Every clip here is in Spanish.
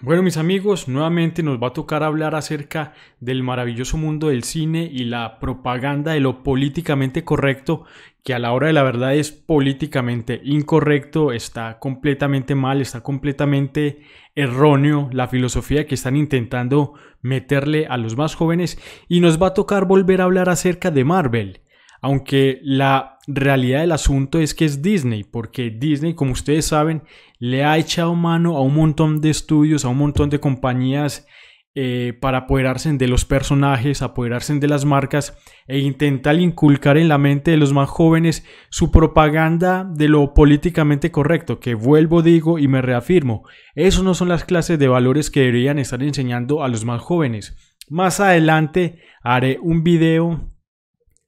Bueno mis amigos, nuevamente nos va a tocar hablar acerca del maravilloso mundo del cine y la propaganda de lo políticamente correcto, que a la hora de la verdad es políticamente incorrecto, está completamente mal, está completamente erróneo la filosofía que están intentando meterle a los más jóvenes y nos va a tocar volver a hablar acerca de Marvel aunque la realidad del asunto es que es Disney, porque Disney, como ustedes saben, le ha echado mano a un montón de estudios, a un montón de compañías eh, para apoderarse de los personajes, apoderarse de las marcas e intentar inculcar en la mente de los más jóvenes su propaganda de lo políticamente correcto, que vuelvo, digo y me reafirmo, esos no son las clases de valores que deberían estar enseñando a los más jóvenes. Más adelante haré un video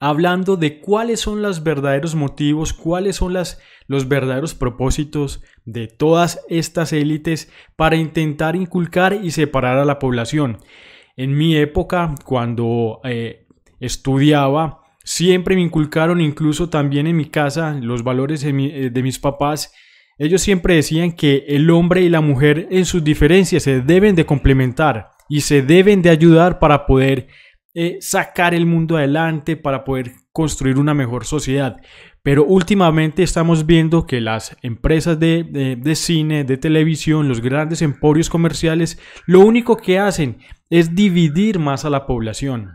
hablando de cuáles son los verdaderos motivos, cuáles son los verdaderos propósitos de todas estas élites para intentar inculcar y separar a la población. En mi época, cuando eh, estudiaba, siempre me inculcaron, incluso también en mi casa, los valores eh, de, mis papás. Ellos siempre decían que el hombre y la mujer en sus diferencias se deben de complementar y se deben de ayudar para poder eh, sacar el mundo adelante, para poder construir una mejor sociedad. Pero últimamente estamos viendo que las empresas de, cine, de televisión, los grandes emporios comerciales, lo único que hacen es dividir más a la población.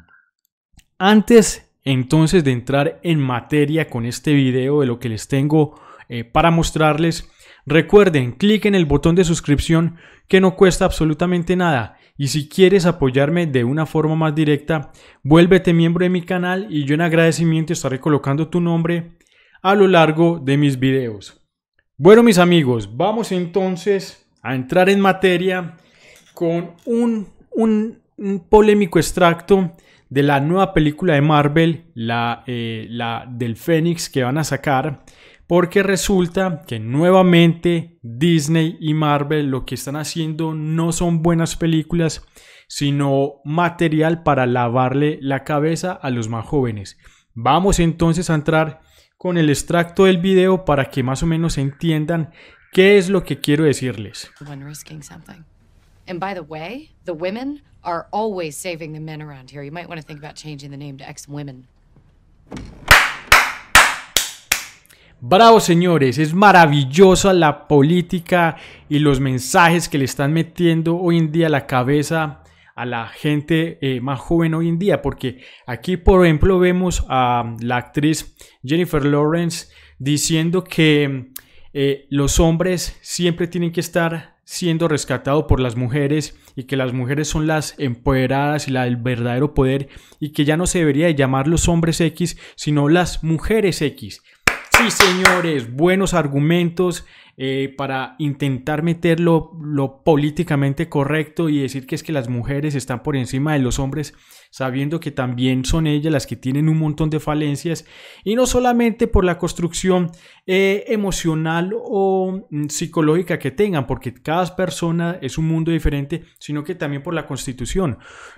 Antes entonces de entrar en materia con este video de lo que les tengo eh, para mostrarles, recuerden, clic en el botón de suscripción que no cuesta absolutamente nada y si quieres apoyarme de una forma más directa, vuélvete miembro de mi canal y yo en agradecimiento estaré colocando tu nombre a lo largo de mis videos. Bueno mis amigos, vamos entonces a entrar en materia con un, polémico extracto de la nueva película de Marvel, la, eh, la del Fénix que van a sacar, porque resulta que nuevamente Disney y Marvel lo que están haciendo no son buenas películas, sino material para lavarle la cabeza a los más jóvenes. Vamos entonces a entrar con el extracto del video para que más o menos entiendan qué es lo que quiero decirles. Bravo señores, es maravillosa la política y los mensajes que le están metiendo hoy en día a la cabeza a la gente eh, más joven hoy en día, porque aquí por ejemplo vemos a la actriz Jennifer Lawrence diciendo que eh, los hombres siempre tienen que estar siendo rescatados por las mujeres y que las mujeres son las empoderadas y la del verdadero poder y que ya no se debería llamar los hombres X, sino las mujeres X. Sí, señores, buenos argumentos eh, para intentar meterlo lo políticamente correcto y decir que es que las mujeres están por encima de los hombres sabiendo que también son ellas las que tienen un montón de falencias, y no solamente por la construcción eh, emocional o mm, psicológica que tengan, porque cada persona es un mundo diferente, sino que también por la constitución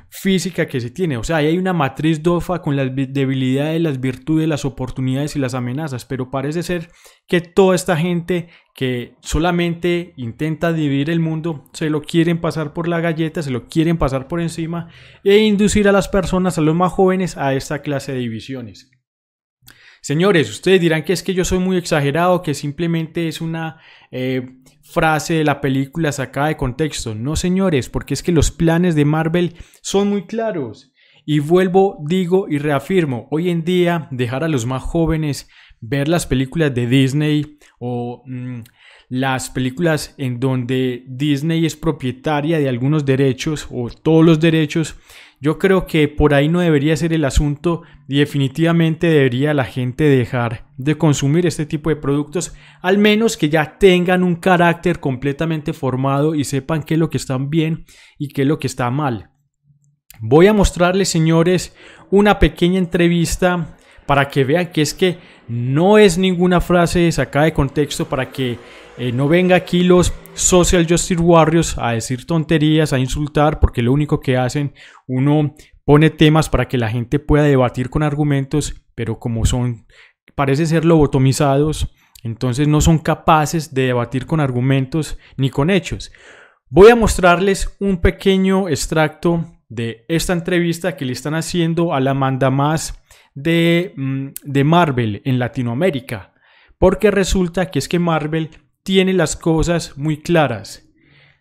física que se tiene. O sea, hay una matriz dofa con las debilidades, las virtudes, las oportunidades y las amenazas, pero parece ser que toda esta gente que solamente intenta dividir el mundo, se lo quieren pasar por la galleta, se lo quieren pasar por encima e inducir a las personas, a los más jóvenes, a esta clase de divisiones. Señores, ustedes dirán que es que yo soy muy exagerado, que simplemente es una eh, frase de la película sacada de contexto. No, señores, porque es que los planes de Marvel son muy claros. Y vuelvo, digo y reafirmo, hoy en día dejar a los más jóvenes ver las películas de Disney o mm, las películas en donde Disney es propietaria de algunos derechos o todos los derechos, yo creo que por ahí no debería ser el asunto y definitivamente debería la gente dejar de consumir este tipo de productos, al menos que ya tengan un carácter completamente formado y sepan qué es lo que está bien y qué es lo que está mal. Voy a mostrarles, señores, una pequeña entrevista para que vean que es que no es ninguna frase sacada de contexto para que eh, no venga aquí los social justice warriors a decir tonterías, a insultar, porque lo único que hacen, uno pone temas para que la gente pueda debatir con argumentos, pero como son, parece ser lobotomizados, entonces no son capaces de debatir con argumentos ni con hechos. Voy a mostrarles un pequeño extracto de esta entrevista que le están haciendo a la manda de, mm, de Marvel en Latinoamérica. Porque resulta que es que Marvel tiene las cosas muy claras.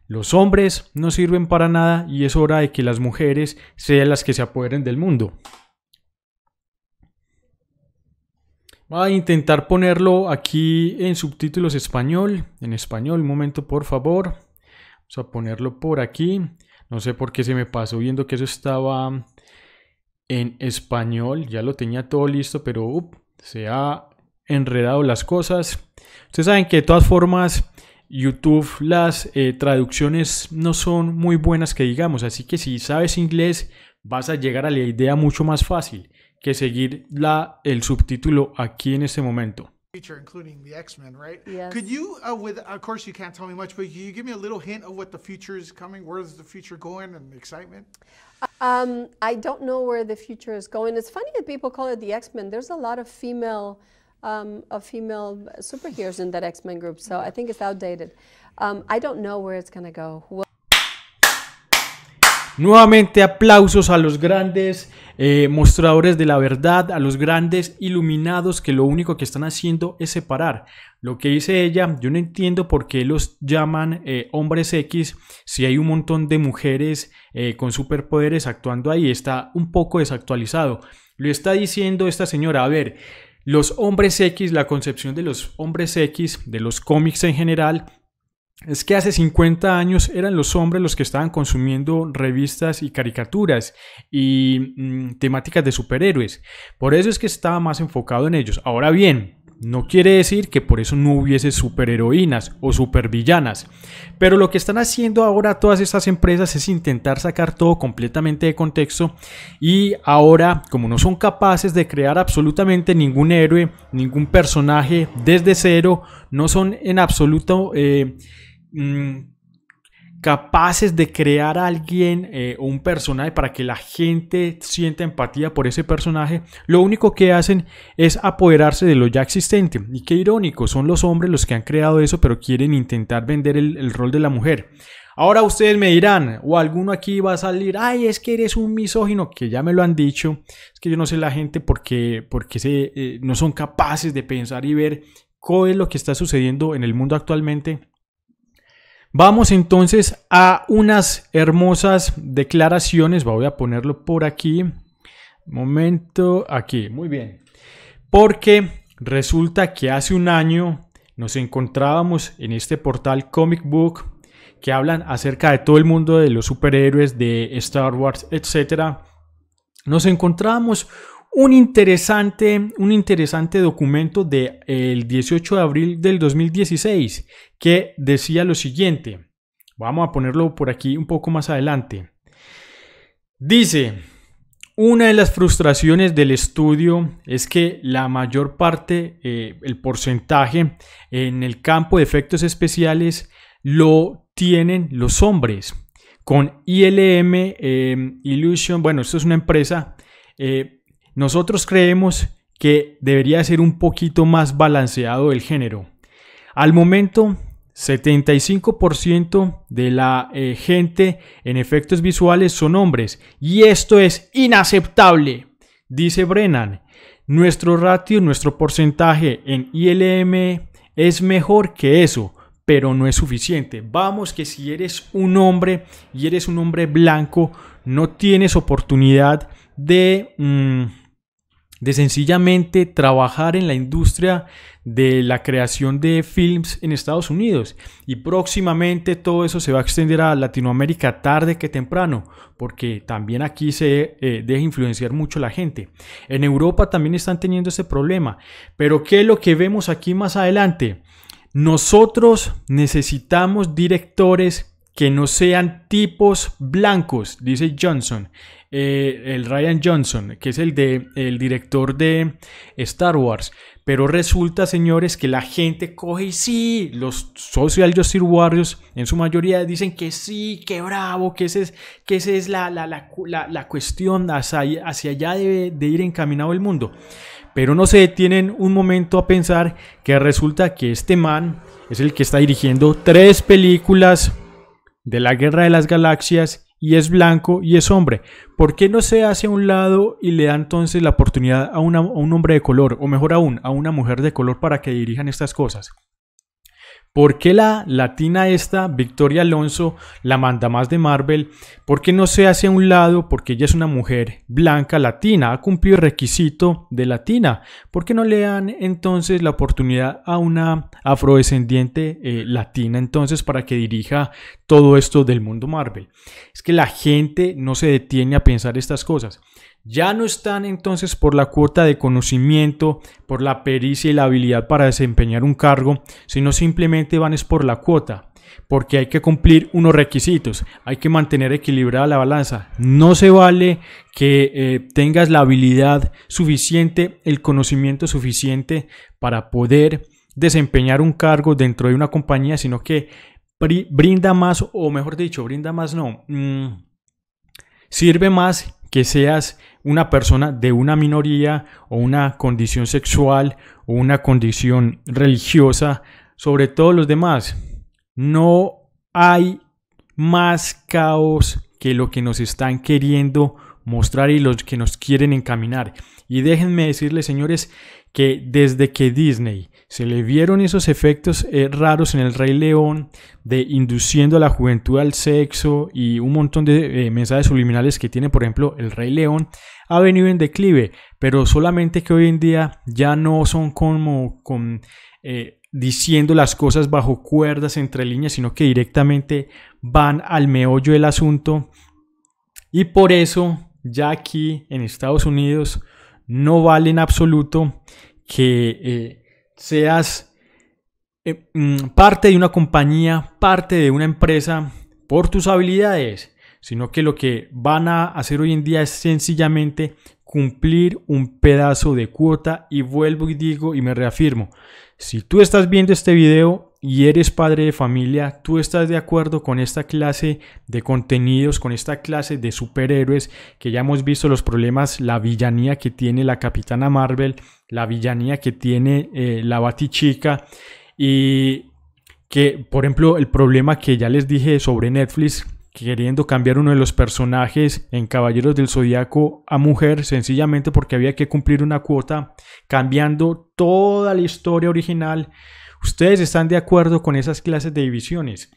Los hombres no sirven para nada y es hora de que las mujeres sean las que se apoderen del mundo. Voy a intentar ponerlo aquí en subtítulos español. En español, un momento por favor. Vamos a ponerlo por aquí. No sé por qué se me pasó viendo que eso estaba en español. Ya lo tenía todo listo, pero se ha enredado las cosas. Ustedes saben que de todas formas YouTube las eh, traducciones no son muy buenas que digamos. Así que si sabes inglés vas a llegar a la idea mucho más fácil que seguir la, el subtítulo aquí en este momento. including the X Men, right? Yes. Could you, uh, with of course you can't tell me much, but you give me a little hint of what the future is coming? Where's the future going and excitement? Um, I don't know where the future is going. It's funny that people call it the X Men. There's a lot of female. Um, of female superheroes in that X Men group, so I think it's outdated. Um, I don't know where it's going to go. Nuevamente aplausos a los grandes eh, mostradores de la verdad, a los grandes iluminados que lo único que están haciendo es separar. Lo que dice ella, yo no entiendo por qué los llaman eh, hombres X si hay un montón de mujeres eh, con superpoderes actuando ahí. Está un poco desactualizado. Lo está diciendo esta señora. A ver, los hombres X, la concepción de los hombres X, de los cómics en general, es que hace 50 años eran los hombres los que estaban consumiendo revistas y caricaturas y mm, temáticas de superhéroes. Por eso es que estaba más enfocado en ellos. Ahora bien, no quiere decir que por eso no hubiese superheroínas o supervillanas. Pero lo que están haciendo ahora todas estas empresas es intentar sacar todo completamente de contexto y ahora como no son capaces de crear absolutamente ningún héroe, ningún personaje desde cero, no son en absoluto eh, mm, capaces de crear a alguien eh, o un personaje para que la gente sienta empatía por ese personaje, lo único que hacen es apoderarse de lo ya existente. Y qué irónico, son los hombres los que han creado eso, pero quieren intentar vender el, rol de la mujer. Ahora ustedes me dirán, o alguno aquí va a salir, ay, es que eres un misógino, que ya me lo han dicho, es que yo no sé la gente porque, porque se, eh, no son capaces de pensar y ver qué es lo que está sucediendo en el mundo actualmente. Vamos entonces a unas hermosas declaraciones. Voy a ponerlo por aquí. Momento, aquí, muy bien. Porque resulta que hace un año nos encontrábamos en este portal Comic Book que hablan acerca de todo el mundo de los superhéroes, de Star Wars, etc. Nos encontrábamos un interesante, un interesante documento del eh, 18 de abril del 2016 que decía lo siguiente. Vamos a ponerlo por aquí un poco más adelante. Dice, una de las frustraciones del estudio es que la mayor parte, eh, el porcentaje en el campo de efectos especiales lo tienen los hombres. Con ILM, eh, Illusion, bueno, esto es una empresa nosotros creemos que debería ser un poquito más balanceado el género. Al momento, 75% de la eh, gente en efectos visuales son hombres y esto es inaceptable, dice Brennan. Nuestro ratio, nuestro porcentaje en ILM es mejor que eso, pero no es suficiente. Vamos que si eres un hombre y eres un hombre blanco, no tienes oportunidad de... Mm, de sencillamente trabajar en la industria de la creación de films en Estados Unidos. Y próximamente todo eso se va a extender a Latinoamérica tarde que temprano, porque también aquí se eh, deja influenciar mucho la gente. En Europa también están teniendo ese problema. Pero ¿qué es lo que vemos aquí más adelante? Nosotros necesitamos directores que no sean tipos blancos, dice Johnson, eh, el Ryan Johnson, que es el, de, el director de Star Wars. Pero resulta, señores, que la gente coge y sí, los social justice warriors en su mayoría dicen que sí, que bravo, que esa es, que es la, la, cuestión hacia, hacia allá de, de ir encaminado el mundo. Pero no se detienen un momento a pensar que resulta que este man es el que está dirigiendo tres películas de la Guerra de las Galaxias y es blanco y es hombre. ¿Por qué no se hace a un lado y le da entonces la oportunidad a, a un hombre de color, o mejor aún, a una mujer de color para que dirijan estas cosas? ¿Por qué la latina esta, Victoria Alonso, la manda más de Marvel? ¿Por qué no se hace a un lado? Porque ella es una mujer blanca latina, ha cumplido el requisito de latina. ¿Por qué no le dan entonces la oportunidad a una afrodescendiente eh, latina entonces para que dirija todo esto del mundo Marvel? Es que la gente no se detiene a pensar estas cosas ya no están entonces por la cuota de conocimiento, por la pericia y la habilidad para desempeñar un cargo, sino simplemente van es por la cuota, porque hay que cumplir unos requisitos, hay que mantener equilibrada la balanza. No se vale que eh, tengas la habilidad suficiente, el conocimiento suficiente para poder desempeñar un cargo dentro de una compañía, sino que brinda más, o mejor dicho, brinda más no, mm, sirve más que seas una persona de una minoría o una condición sexual o una condición religiosa sobre todos los demás. No hay más caos que lo que nos están queriendo mostrar y los que nos quieren encaminar. Y déjenme decirles, señores, que desde que Disney se le vieron esos efectos eh, raros en el Rey León, de induciendo a la juventud al sexo y un montón de eh, mensajes subliminales que tiene, por ejemplo, el Rey León, ha venido en declive, pero solamente que hoy en día ya no son como con, eh, diciendo las cosas bajo cuerdas, entre líneas, sino que directamente van al meollo del asunto. Y por eso, ya aquí en Estados Unidos, no vale en absoluto que seas eh, mm, parte de una compañía, parte de una empresa por tus habilidades, sino que lo que van a hacer hoy en día es sencillamente cumplir un pedazo de cuota y vuelvo y digo y me reafirmo. Si tú estás viendo este video y eres padre de familia, tú estás de acuerdo con esta clase de contenidos, con esta clase de superhéroes que ya hemos visto los problemas, la villanía que tiene la capitana Marvel, la villanía que tiene eh, la Batichica y que, por ejemplo, el problema que ya les dije sobre Netflix queriendo cambiar uno de los personajes en Caballeros del Zodíaco a mujer, sencillamente porque había que cumplir una cuota, cambiando toda la historia original. ¿Ustedes están de acuerdo con esas clases de divisiones?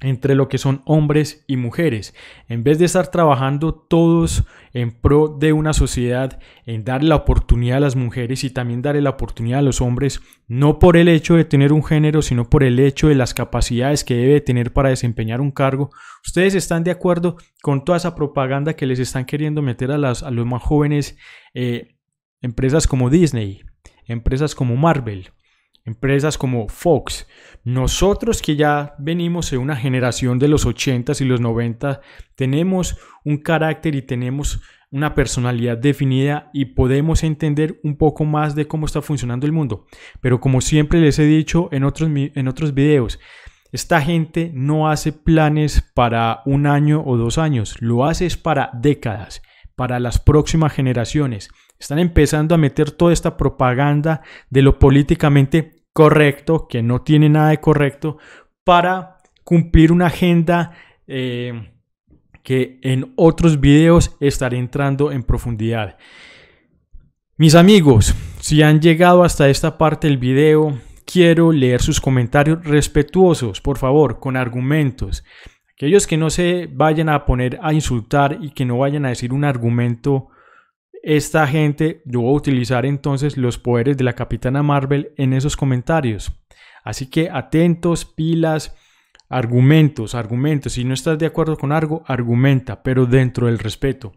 entre lo que son hombres y mujeres, en vez de estar trabajando todos en pro de una sociedad, en darle la oportunidad a las mujeres y también darle la oportunidad a los hombres, no por el hecho de tener un género, sino por el hecho de las capacidades que debe tener para desempeñar un cargo. ¿Ustedes están de acuerdo con toda esa propaganda que les están queriendo meter a, las, a los más jóvenes eh, empresas como Disney, empresas como Marvel? Empresas como Fox, nosotros que ya venimos en una generación de los 80s y los 90, tenemos un carácter y tenemos una personalidad definida y podemos entender un poco más de cómo está funcionando el mundo. Pero como siempre les he dicho en otros, en otros videos, esta gente no hace planes para un año o dos años, lo hace es para décadas, para las próximas generaciones. Están empezando a meter toda esta propaganda de lo políticamente correcto, que no tiene nada de correcto, para cumplir una agenda eh, que en otros videos estaré entrando en profundidad. Mis amigos, si han llegado hasta esta parte del video, quiero leer sus comentarios respetuosos, por favor, con argumentos. Aquellos que no se vayan a poner a insultar y que no vayan a decir un argumento esta gente, yo a utilizar entonces los poderes de la Capitana Marvel en esos comentarios. Así que atentos, pilas, argumentos, argumentos. Si no estás de acuerdo con algo, argumenta, pero dentro del respeto.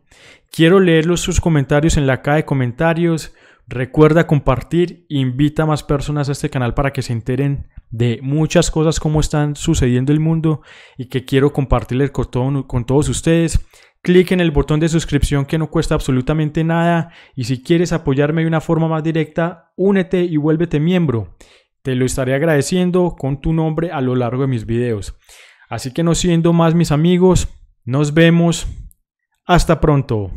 Quiero leerlos sus comentarios en la caja de comentarios. Recuerda compartir, invita a más personas a este canal para que se enteren de muchas cosas como están sucediendo el mundo y que quiero compartirles con todos ustedes clic en el botón de suscripción que no cuesta absolutamente nada y si quieres apoyarme de una forma más directa, únete y vuélvete miembro. Te lo estaré agradeciendo con tu nombre a lo largo de mis videos. Así que no siendo más mis amigos, nos vemos. Hasta pronto.